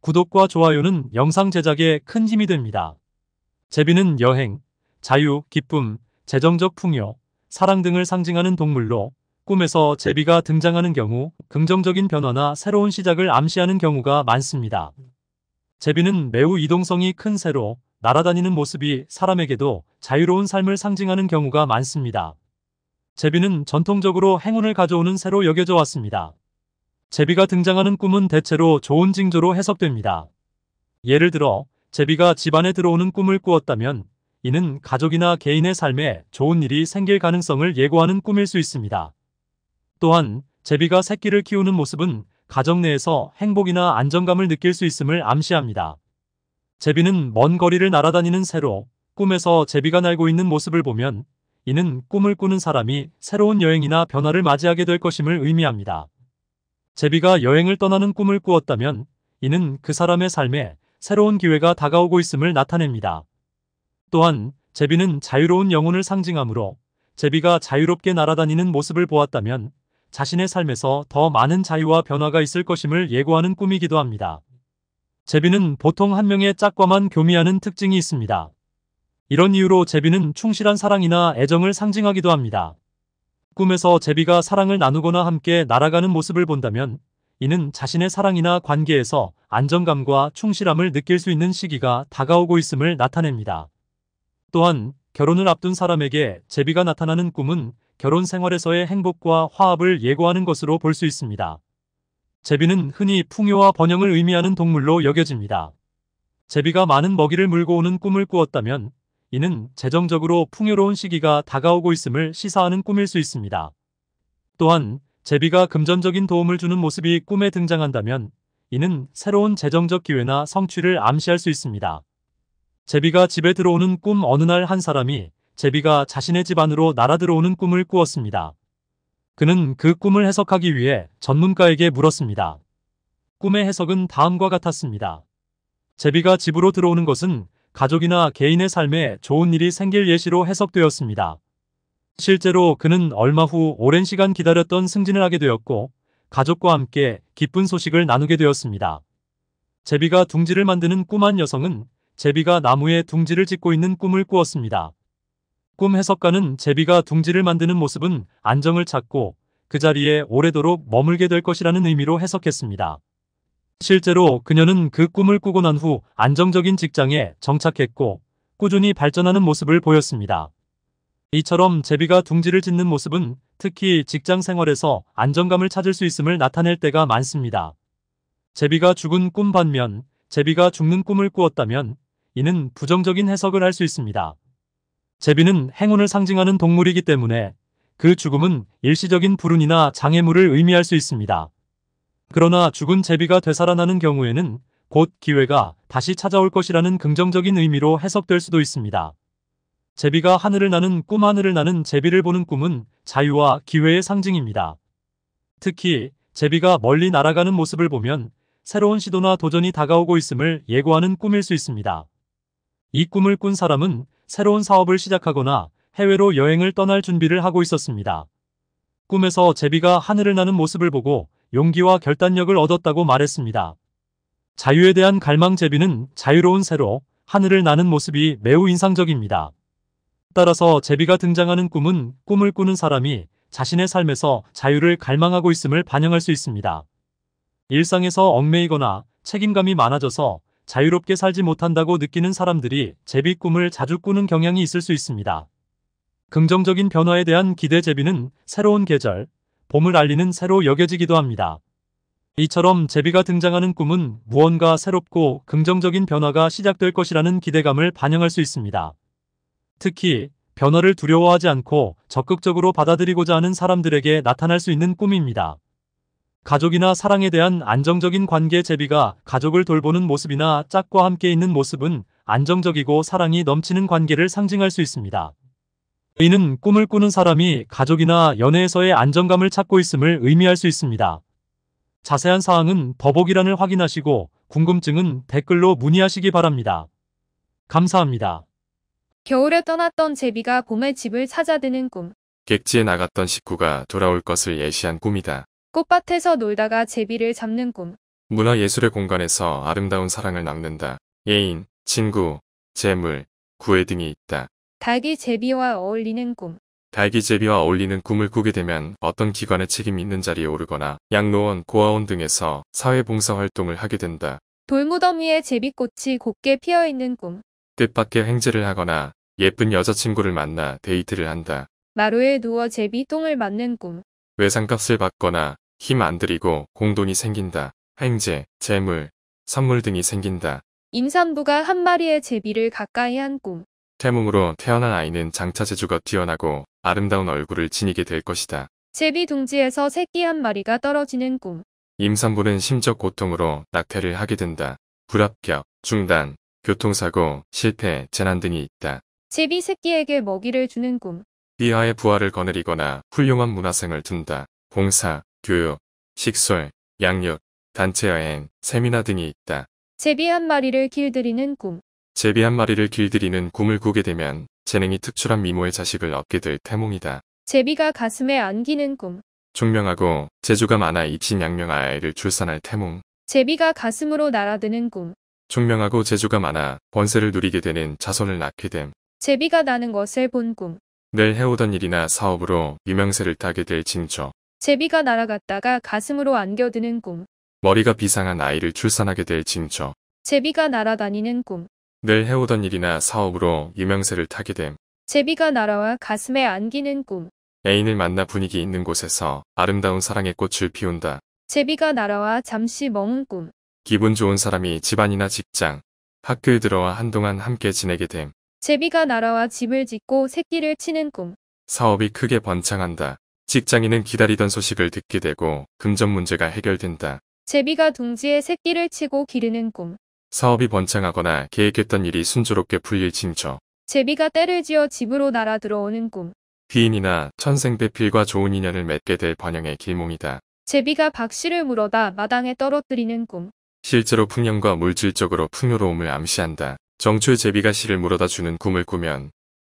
구독과 좋아요는 영상 제작에 큰 힘이 됩니다. 제비는 여행, 자유, 기쁨, 재정적 풍요, 사랑 등을 상징하는 동물로 꿈에서 네. 제비가 등장하는 경우 긍정적인 변화나 새로운 시작을 암시하는 경우가 많습니다. 제비는 매우 이동성이 큰 새로 날아다니는 모습이 사람에게도 자유로운 삶을 상징하는 경우가 많습니다. 제비는 전통적으로 행운을 가져오는 새로 여겨져 왔습니다. 제비가 등장하는 꿈은 대체로 좋은 징조로 해석됩니다. 예를 들어 제비가 집안에 들어오는 꿈을 꾸었다면 이는 가족이나 개인의 삶에 좋은 일이 생길 가능성을 예고하는 꿈일 수 있습니다. 또한 제비가 새끼를 키우는 모습은 가정 내에서 행복이나 안정감을 느낄 수 있음을 암시합니다. 제비는 먼 거리를 날아다니는 새로 꿈에서 제비가 날고 있는 모습을 보면 이는 꿈을 꾸는 사람이 새로운 여행이나 변화를 맞이하게 될 것임을 의미합니다. 제비가 여행을 떠나는 꿈을 꾸었다면 이는 그 사람의 삶에 새로운 기회가 다가오고 있음을 나타냅니다. 또한 제비는 자유로운 영혼을 상징하므로 제비가 자유롭게 날아다니는 모습을 보았다면 자신의 삶에서 더 많은 자유와 변화가 있을 것임을 예고하는 꿈이기도 합니다. 제비는 보통 한 명의 짝과만 교미하는 특징이 있습니다. 이런 이유로 제비는 충실한 사랑이나 애정을 상징하기도 합니다. 꿈에서 제비가 사랑을 나누거나 함께 날아가는 모습을 본다면 이는 자신의 사랑이나 관계에서 안정감과 충실함을 느낄 수 있는 시기가 다가오고 있음을 나타냅니다. 또한 결혼을 앞둔 사람에게 제비가 나타나는 꿈은 결혼 생활에서의 행복과 화합을 예고하는 것으로 볼 수 있습니다. 제비는 흔히 풍요와 번영을 의미하는 동물로 여겨집니다. 제비가 많은 먹이를 물고 오는 꿈을 꾸었다면 이는 재정적으로 풍요로운 시기가 다가오고 있음을 시사하는 꿈일 수 있습니다. 또한 제비가 금전적인 도움을 주는 모습이 꿈에 등장한다면 이는 새로운 재정적 기회나 성취를 암시할 수 있습니다. 제비가 집에 들어오는 꿈 어느 날 한 사람이 제비가 자신의 집 안으로 날아들어오는 꿈을 꾸었습니다. 그는 그 꿈을 해석하기 위해 전문가에게 물었습니다. 꿈의 해석은 다음과 같았습니다. 제비가 집으로 들어오는 것은 가족이나 개인의 삶에 좋은 일이 생길 예시로 해석되었습니다. 실제로 그는 얼마 후 오랜 시간 기다렸던 승진을 하게 되었고 가족과 함께 기쁜 소식을 나누게 되었습니다. 제비가 둥지를 만드는 꿈한 여성은 제비가 나무에 둥지를 짓고 있는 꿈을 꾸었습니다. 꿈 해석가는 제비가 둥지를 만드는 모습은 안정을 찾고 그 자리에 오래도록 머물게 될 것이라는 의미로 해석했습니다. 실제로 그녀는 그 꿈을 꾸고 난 후 안정적인 직장에 정착했고 꾸준히 발전하는 모습을 보였습니다. 이처럼 제비가 둥지를 짓는 모습은 특히 직장 생활에서 안정감을 찾을 수 있음을 나타낼 때가 많습니다. 제비가 죽은 꿈 반면 제비가 죽는 꿈을 꾸었다면 이는 부정적인 해석을 할 수 있습니다. 제비는 행운을 상징하는 동물이기 때문에 그 죽음은 일시적인 불운이나 장애물을 의미할 수 있습니다. 그러나 죽은 제비가 되살아나는 경우에는 곧 기회가 다시 찾아올 것이라는 긍정적인 의미로 해석될 수도 있습니다. 제비가 하늘을 나는 꿈 하늘을 나는 제비를 보는 꿈은 자유와 기회의 상징입니다. 특히 제비가 멀리 날아가는 모습을 보면 새로운 시도나 도전이 다가오고 있음을 예고하는 꿈일 수 있습니다. 이 꿈을 꾼 사람은 새로운 사업을 시작하거나 해외로 여행을 떠날 준비를 하고 있었습니다. 꿈에서 제비가 하늘을 나는 모습을 보고 용기와 결단력을 얻었다고 말했습니다. 자유에 대한 갈망제비는 자유로운 새로 하늘을 나는 모습이 매우 인상적입니다. 따라서 제비가 등장하는 꿈은 꿈을 꾸는 사람이 자신의 삶에서 자유를 갈망하고 있음을 반영할 수 있습니다. 일상에서 얽매이거나 책임감이 많아져서 자유롭게 살지 못한다고 느끼는 사람들이 제비 꿈을 자주 꾸는 경향이 있을 수 있습니다. 긍정적인 변화에 대한 기대 제비는 새로운 계절, 봄을 알리는 새로 여겨지기도 합니다. 이처럼 제비가 등장하는 꿈은 무언가 새롭고 긍정적인 변화가 시작될 것이라는 기대감을 반영할 수 있습니다. 특히 변화를 두려워하지 않고 적극적으로 받아들이고자 하는 사람들에게 나타날 수 있는 꿈입니다. 가족이나 사랑에 대한 안정적인 관계 제비가 가족을 돌보는 모습이나 짝과 함께 있는 모습은 안정적이고 사랑이 넘치는 관계를 상징할 수 있습니다. 이는 꿈을 꾸는 사람이 가족이나 연애에서의 안정감을 찾고 있음을 의미할 수 있습니다. 자세한 사항은 더보기란을 확인하시고 궁금증은 댓글로 문의하시기 바랍니다. 감사합니다. 겨울에 떠났던 제비가 봄에 집을 찾아드는 꿈. 객지에 나갔던 식구가 돌아올 것을 예시한 꿈이다. 꽃밭에서 놀다가 제비를 잡는 꿈. 문화예술의 공간에서 아름다운 사랑을 낚는다. 예인, 친구, 재물, 구애 등이 있다. 닭이 제비와 어울리는 꿈. 닭이 제비와 어울리는 꿈을 꾸게 되면 어떤 기관의 책임이 있는 자리에 오르거나 양로원, 고아원 등에서 사회봉사활동을 하게 된다. 돌무덤위에 제비꽃이 곱게 피어있는 꿈. 뜻밖의 행제를 하거나 예쁜 여자친구를 만나 데이트를 한다. 마루에 누워 제비똥을 맞는 꿈. 외상값을 받거나 힘 안 들이고 공돈이 생긴다. 행제, 재물, 선물 등이 생긴다. 임산부가 한 마리의 제비를 가까이 한 꿈. 태몽으로 태어난 아이는 장차 재주가 뛰어나고 아름다운 얼굴을 지니게 될 것이다. 제비 둥지에서 새끼 한 마리가 떨어지는 꿈. 임산부는 심적 고통으로 낙태를 하게 된다. 불합격, 중단, 교통사고, 실패, 재난 등이 있다. 제비 새끼에게 먹이를 주는 꿈. 비하의 부하를 거느리거나 훌륭한 문화생을 둔다. 봉사, 교육, 식솔, 양육, 단체여행, 세미나 등이 있다. 제비 한 마리를 길들이는 꿈. 제비 한 마리를 길들이는 꿈을 꾸게 되면 재능이 특출한 미모의 자식을 얻게 될 태몽이다. 제비가 가슴에 안기는 꿈. 총명하고 재주가 많아 입신 양명 아이를 출산할 태몽. 제비가 가슴으로 날아드는 꿈. 총명하고 재주가 많아 번세를 누리게 되는 자손을 낳게 됨. 제비가 나는 것을 본 꿈. 늘 해오던 일이나 사업으로 유명세를 타게 될 징조. 제비가 날아갔다가 가슴으로 안겨드는 꿈. 머리가 비상한 아이를 출산하게 될 징조. 제비가 날아다니는 꿈. 늘 해오던 일이나 사업으로 유명세를 타게 됨. 제비가 날아와 가슴에 안기는 꿈. 애인을 만나 분위기 있는 곳에서 아름다운 사랑의 꽃을 피운다. 제비가 날아와 잠시 멍은 꿈. 기분 좋은 사람이 집안이나 직장, 학교에 들어와 한동안 함께 지내게 됨. 제비가 날아와 집을 짓고 새끼를 치는 꿈. 사업이 크게 번창한다. 직장인은 기다리던 소식을 듣게 되고 금전 문제가 해결된다. 제비가 둥지에 새끼를 치고 기르는 꿈. 사업이 번창하거나 계획했던 일이 순조롭게 풀릴 징조. 제비가 때를 지어 집으로 날아 들어오는 꿈. 귀인이나 천생배필과 좋은 인연을 맺게 될 번영의 길몽이다. 제비가 박씨를 물어다 마당에 떨어뜨리는 꿈. 실제로 풍년과 물질적으로 풍요로움을 암시한다. 정초에 제비가 씨를 물어다 주는 꿈을 꾸면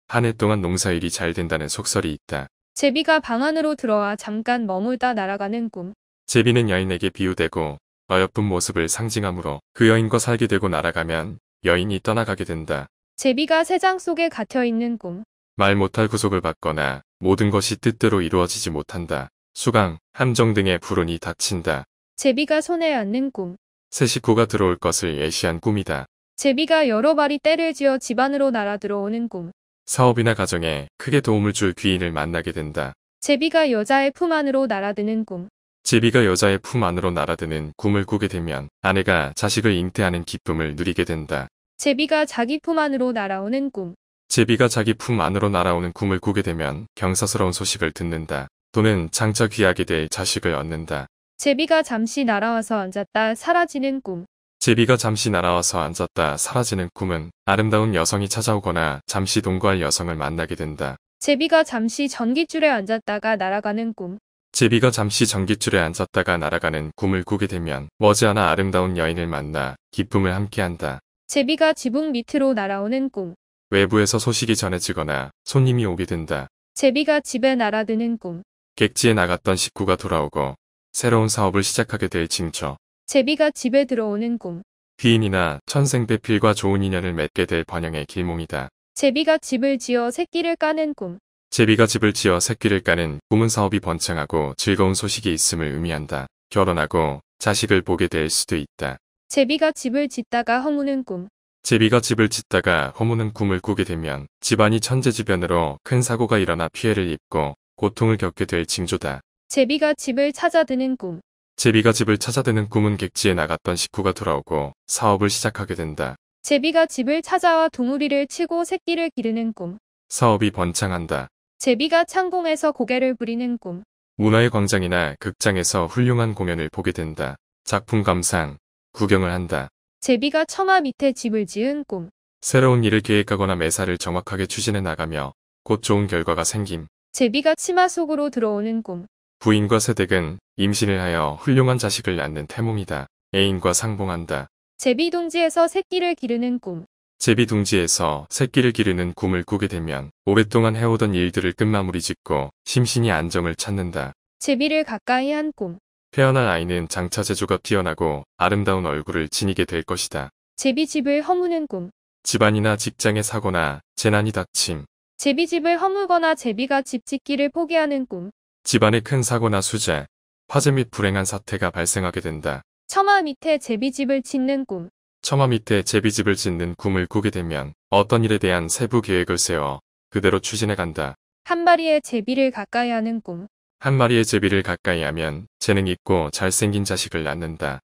한 해 동안 농사일이 잘 된다는 속설이 있다. 제비가 방 안으로 들어와 잠깐 머물다 날아가는 꿈. 제비는 여인에게 비유되고 어여쁜 모습을 상징하므로 그 여인과 살게 되고 날아가면 여인이 떠나가게 된다. 제비가 새장 속에 갇혀있는 꿈. 말 못할 구속을 받거나 모든 것이 뜻대로 이루어지지 못한다. 수강, 함정 등의 불운이 닥친다. 제비가 손에 앉는 꿈. 새 식구가 들어올 것을 예시한 꿈이다. 제비가 여러 발이 떼를 지어 집안으로 날아 들어오는 꿈. 사업이나 가정에 크게 도움을 줄 귀인을 만나게 된다. 제비가 여자의 품 안으로 날아드는 꿈. 제비가 여자의 품 안으로 날아드는 꿈을 꾸게 되면 아내가 자식을 잉태하는 기쁨을 누리게 된다. 제비가 자기 품 안으로 날아오는 꿈. 제비가 자기 품 안으로 날아오는 꿈을 꾸게 되면 경사스러운 소식을 듣는다. 또는 장차 귀하게 될 자식을 얻는다. 제비가 잠시 날아와서 앉았다 사라지는 꿈. 제비가 잠시 날아와서 앉았다 사라지는 꿈은 아름다운 여성이 찾아오거나 잠시 동거할 여성을 만나게 된다. 제비가 잠시 전기줄에 앉았다가 날아가는 꿈. 제비가 잠시 전기줄에 앉았다가 날아가는 꿈을 꾸게 되면 머지않아 아름다운 여인을 만나 기쁨을 함께한다. 제비가 지붕 밑으로 날아오는 꿈. 외부에서 소식이 전해지거나 손님이 오게 된다. 제비가 집에 날아드는 꿈. 객지에 나갔던 식구가 돌아오고 새로운 사업을 시작하게 될 징조. 제비가 집에 들어오는 꿈. 귀인이나 천생배필과 좋은 인연을 맺게 될 번영의 길몽이다. 제비가 집을 지어 새끼를 까는 꿈. 제비가 집을 지어 새끼를 까는 꿈은 사업이 번창하고 즐거운 소식이 있음을 의미한다. 결혼하고 자식을 보게 될 수도 있다. 제비가 집을 짓다가 허무는 꿈. 제비가 집을 짓다가 허무는 꿈을 꾸게 되면 집안이 천재지변으로 큰 사고가 일어나 피해를 입고 고통을 겪게 될 징조다. 제비가 집을 찾아드는 꿈. 제비가 집을 찾아드는 꿈은 객지에 나갔던 식구가 돌아오고 사업을 시작하게 된다. 제비가 집을 찾아와 동우리를 치고 새끼를 기르는 꿈. 사업이 번창한다. 제비가 창공에서 고개를 부리는 꿈. 문화의 광장이나 극장에서 훌륭한 공연을 보게 된다. 작품 감상, 구경을 한다. 제비가 처마 밑에 집을 지은 꿈. 새로운 일을 계획하거나 매사를 정확하게 추진해 나가며 곧 좋은 결과가 생김. 제비가 치마 속으로 들어오는 꿈. 부인과 새댁은 임신을 하여 훌륭한 자식을 낳는 태몽이다. 애인과 상봉한다. 제비 동지에서 새끼를 기르는 꿈. 제비 둥지에서 새끼를 기르는 꿈을 꾸게 되면 오랫동안 해오던 일들을 끝마무리 짓고 심신이 안정을 찾는다. 제비를 가까이 한 꿈. 태어난 아이는 장차 재주가 뛰어나고 아름다운 얼굴을 지니게 될 것이다. 제비 집을 허무는 꿈. 집안이나 직장의 사고나 재난이 닥침. 제비 집을 허물거나 제비가 집 짓기를 포기하는 꿈. 집안에 큰 사고나 수재, 화재 및 불행한 사태가 발생하게 된다. 처마 밑에 제비 집을 짓는 꿈. 처마 밑에 제비집을 짓는 꿈을 꾸게 되면 어떤 일에 대한 세부 계획을 세워 그대로 추진해 간다. 한 마리의 제비를 가까이 하는 꿈. 한 마리의 제비를 가까이 하면 재능 있고 잘생긴 자식을 낳는다.